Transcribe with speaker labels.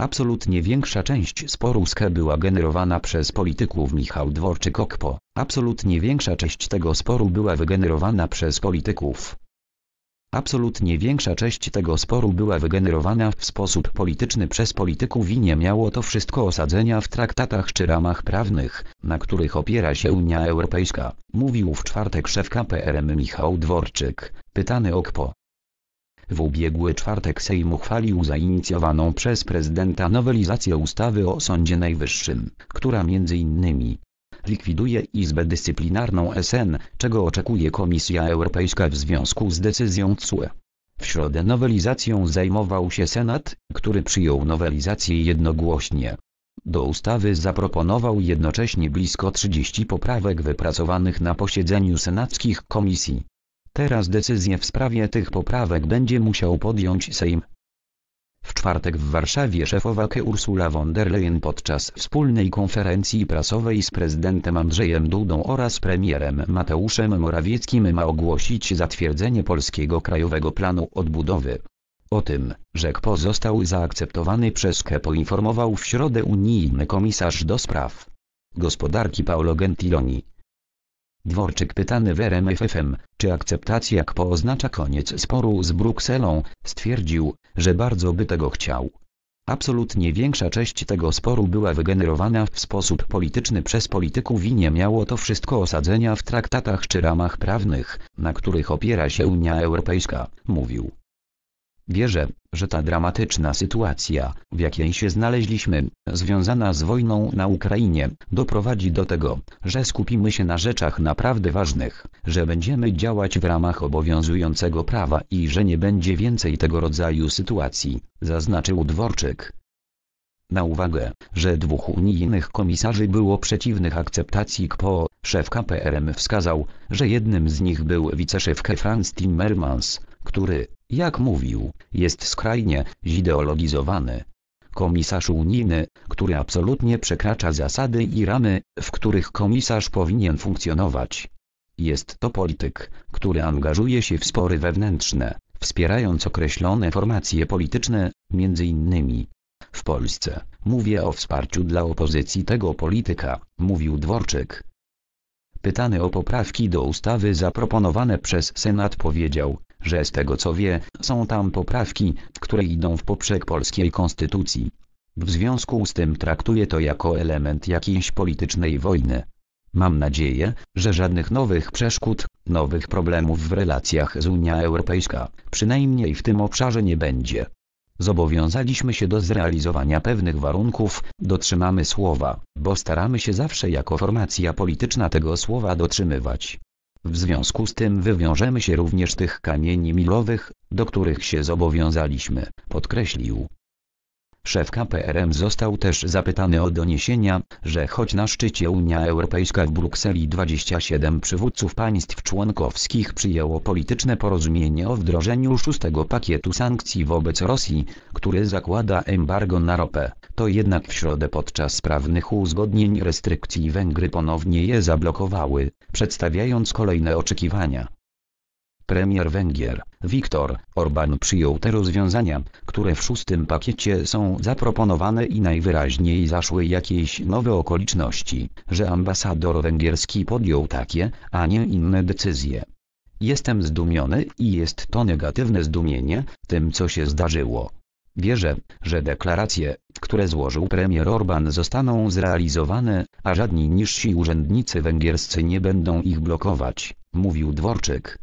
Speaker 1: Absolutnie większa część sporu KE była generowana przez polityków Michał Dworczyk-Okpo. Absolutnie większa część tego sporu była wygenerowana przez polityków. Absolutnie większa część tego sporu była wygenerowana w sposób polityczny przez polityków i nie miało to wszystko osadzenia w traktatach czy ramach prawnych, na których opiera się Unia Europejska, mówił w czwartek szef KPRM Michał Dworczyk, pytany OKPO. W ubiegły czwartek Sejm uchwalił zainicjowaną przez prezydenta nowelizację ustawy o Sądzie Najwyższym, która między innymi likwiduje Izbę Dyscyplinarną SN, czego oczekuje Komisja Europejska w związku z decyzją CUE. W środę nowelizacją zajmował się Senat, który przyjął nowelizację jednogłośnie. Do ustawy zaproponował jednocześnie blisko 30 poprawek wypracowanych na posiedzeniu senackich komisji. Teraz decyzję w sprawie tych poprawek będzie musiał podjąć Sejm. W czwartek w Warszawie szefowa KE Ursula von der Leyen podczas wspólnej konferencji prasowej z prezydentem Andrzejem Dudą oraz premierem Mateuszem Morawieckim ma ogłosić zatwierdzenie polskiego Krajowego Planu Odbudowy. O tym, że KPO został zaakceptowany przez KE poinformował w środę unijny komisarz do spraw gospodarki Paolo Gentiloni. Dworczyk pytany w RMFFM, czy akceptacja KPO oznacza koniec sporu z Brukselą, stwierdził, że bardzo by tego chciał. Absolutnie większa część tego sporu była wygenerowana w sposób polityczny przez polityków i nie miało to wszystko osadzenia w traktatach czy ramach prawnych, na których opiera się Unia Europejska, mówił. Wierzę, że ta dramatyczna sytuacja, w jakiej się znaleźliśmy, związana z wojną na Ukrainie, doprowadzi do tego, że skupimy się na rzeczach naprawdę ważnych, że będziemy działać w ramach obowiązującego prawa i że nie będzie więcej tego rodzaju sytuacji, zaznaczył Dworczyk na uwagę, że dwóch unijnych komisarzy było przeciwnych akceptacji KPO, szef KPRM wskazał, że jednym z nich był wiceszef Franz Timmermans, który, jak mówił, jest skrajnie zideologizowany. Komisarz unijny, który absolutnie przekracza zasady i ramy, w których komisarz powinien funkcjonować. Jest to polityk, który angażuje się w spory wewnętrzne, wspierając określone formacje polityczne, między innymi w Polsce. Mówię o wsparciu dla opozycji tego polityka, mówił Dworczyk. Pytany o poprawki do ustawy zaproponowane przez Senat powiedział, że z tego co wie, są tam poprawki, które idą w poprzek polskiej konstytucji. W związku z tym traktuje to jako element jakiejś politycznej wojny. Mam nadzieję, że żadnych nowych przeszkód, nowych problemów w relacjach z Unia Europejska, przynajmniej w tym obszarze nie będzie. Zobowiązaliśmy się do zrealizowania pewnych warunków, dotrzymamy słowa, bo staramy się zawsze jako formacja polityczna tego słowa dotrzymywać. W związku z tym wywiążemy się również tych kamieni milowych, do których się zobowiązaliśmy, podkreślił. Szef KPRM został też zapytany o doniesienia, że choć na szczycie Unia Europejska w Brukseli 27 przywódców państw członkowskich przyjęło polityczne porozumienie o wdrożeniu szóstego pakietu sankcji wobec Rosji, który zakłada embargo na ropę, to jednak w środę podczas prawnych uzgodnień restrykcji Węgry ponownie je zablokowały, przedstawiając kolejne oczekiwania. Premier Węgier, Viktor Orban przyjął te rozwiązania, które w szóstym pakiecie są zaproponowane i najwyraźniej zaszły jakieś nowe okoliczności, że ambasador węgierski podjął takie, a nie inne decyzje. Jestem zdumiony i jest to negatywne zdumienie tym co się zdarzyło. Wierzę, że deklaracje, które złożył premier Orban zostaną zrealizowane, a żadni niżsi urzędnicy węgierscy nie będą ich blokować, mówił Dworczyk.